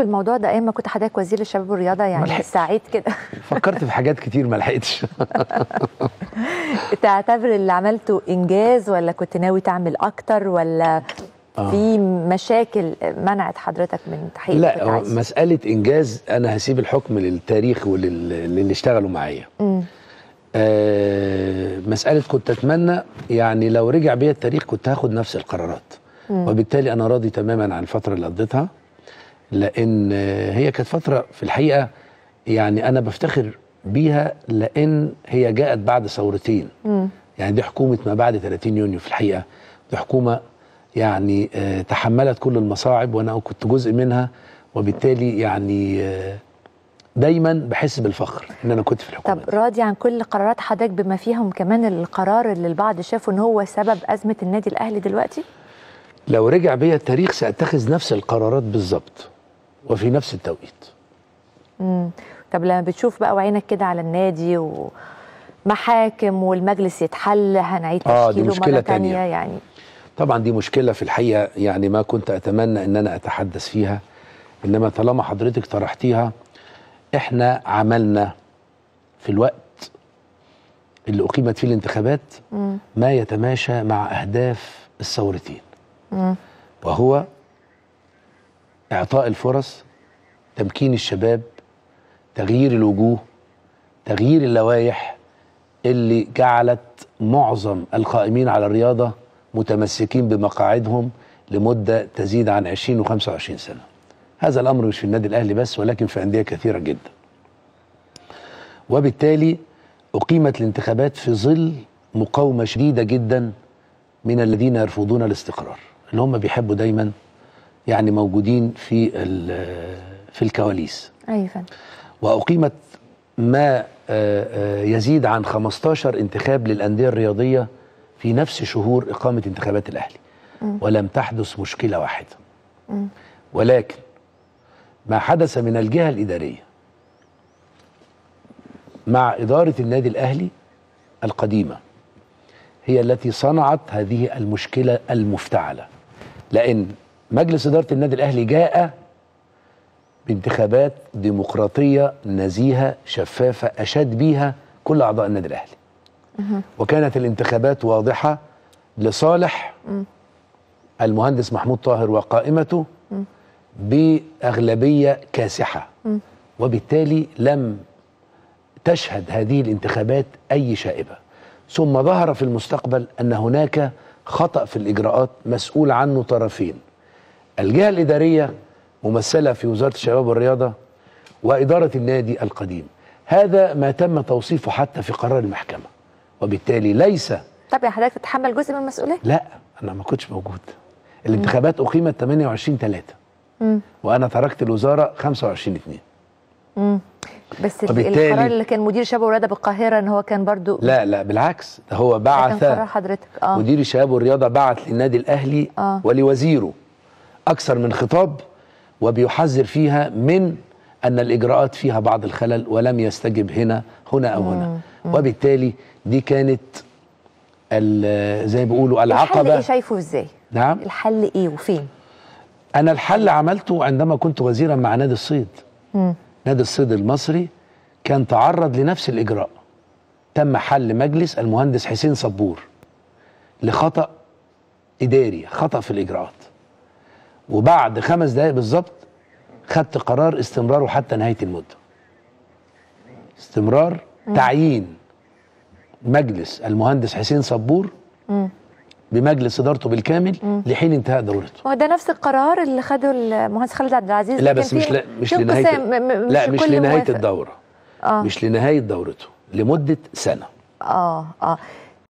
في الموضوع ده ايام ما كنت حضرتك وزير الشباب والرياضه يعني سعيد كده فكرت في حاجات كتير ما لحقتش تعتبر اللي عملته انجاز ولا كنت ناوي تعمل اكتر ولا آه. في مشاكل منعت حضرتك من تحقيق لا مساله انجاز انا هسيب الحكم للتاريخ وللي اشتغلوا معايا آه مساله كنت اتمنى يعني لو رجع بيا التاريخ كنت هاخد نفس القرارات مم. وبالتالي انا راضي تماما عن الفتره اللي قضيتها لان هي كانت فتره في الحقيقه يعني انا بفتخر بيها لان هي جاءت بعد ثورتين يعني دي حكومه ما بعد 30 يونيو في الحقيقه دي حكومه يعني آه، تحملت كل المصاعب وانا كنت جزء منها وبالتالي يعني آه، دايما بحس بالفخر ان انا كنت في الحكومه طب راضي عن كل قرارات حضرتك بما فيهم كمان القرار اللي البعض شافه ان هو سبب ازمه النادي الاهلي دلوقتي لو رجع بيا التاريخ ساتخذ نفس القرارات بالظبط وفي نفس التوقيت امم طب لما بتشوف بقى وعينك كده على النادي ومحاكم والمجلس يتحل هنعيد تشكيله آه دي مشكلة مرة تانية, تانية يعني طبعا دي مشكلة في الحقيقة يعني ما كنت أتمنى أن أنا أتحدث فيها إنما طالما حضرتك طرحتيها إحنا عملنا في الوقت اللي أقيمت فيه الانتخابات ما يتماشى مع أهداف الثورتين وهو إعطاء الفرص تمكين الشباب تغيير الوجوه تغيير اللوائح اللي جعلت معظم القائمين على الرياضة متمسكين بمقاعدهم لمدة تزيد عن 20 و 25 سنة هذا الأمر مش في النادي الأهلي بس ولكن في أندية كثيرة جدا وبالتالي أقيمت الانتخابات في ظل مقاومة شديدة جدا من الذين يرفضون الاستقرار اللي هم بيحبوا دايما يعني موجودين في في الكواليس ايوه فندم واقيمت ما آه، آه، يزيد عن 15 انتخاب للانديه الرياضيه في نفس شهور اقامه انتخابات الاهلي ولم تحدث مشكله واحده ولكن ما حدث من الجهه الاداريه مع اداره النادي الاهلي القديمه هي التي صنعت هذه المشكله المفتعله لان مجلس إدارة النادي الأهلي جاء بانتخابات ديمقراطية نزيهة شفافة أشاد بيها كل أعضاء النادي الأهلي وكانت الانتخابات واضحة لصالح المهندس محمود طاهر وقائمته بأغلبية كاسحة وبالتالي لم تشهد هذه الانتخابات أي شائبة ثم ظهر في المستقبل أن هناك خطأ في الإجراءات مسؤول عنه طرفين الجهة الإدارية ممثلة في وزارة الشباب والرياضة وإدارة النادي القديم هذا ما تم توصيفه حتى في قرار المحكمة وبالتالي ليس طب يا حضرتك تتحمل جزء من المسؤولية؟ لا أنا ما كنتش موجود الانتخابات أقيمت 28 3 وأنا تركت الوزارة 25 2 بس وبالتالي القرار اللي كان مدير شباب والرياضه بالقاهره ان هو كان برضو لا لا بالعكس ده هو بعث قرار حضرتك آه. مدير الشباب والرياضه بعث للنادي الاهلي آه. ولوزيره أكثر من خطاب وبيحذر فيها من أن الإجراءات فيها بعض الخلل ولم يستجب هنا هنا أو هنا وبالتالي دي كانت زي بيقولوا العقبة الحل إيه شايفه إزاي؟ نعم الحل إيه وفين؟ أنا الحل عملته عندما كنت وزيرا مع نادي الصيد مم. نادي الصيد المصري كان تعرض لنفس الإجراء تم حل مجلس المهندس حسين صبور لخطأ إداري خطأ في الإجراءات وبعد خمس دقائق بالظبط خدت قرار استمراره حتى نهايه المده استمرار تعيين مجلس المهندس حسين صبور بمجلس ادارته بالكامل مم. لحين انتهاء دورته. هو ده نفس القرار اللي خده المهندس خالد عبد العزيز لا بس مش لا مش لنهايه مش لا مش لنهايه الدوره آه. مش لنهايه دورته لمده سنه اه اه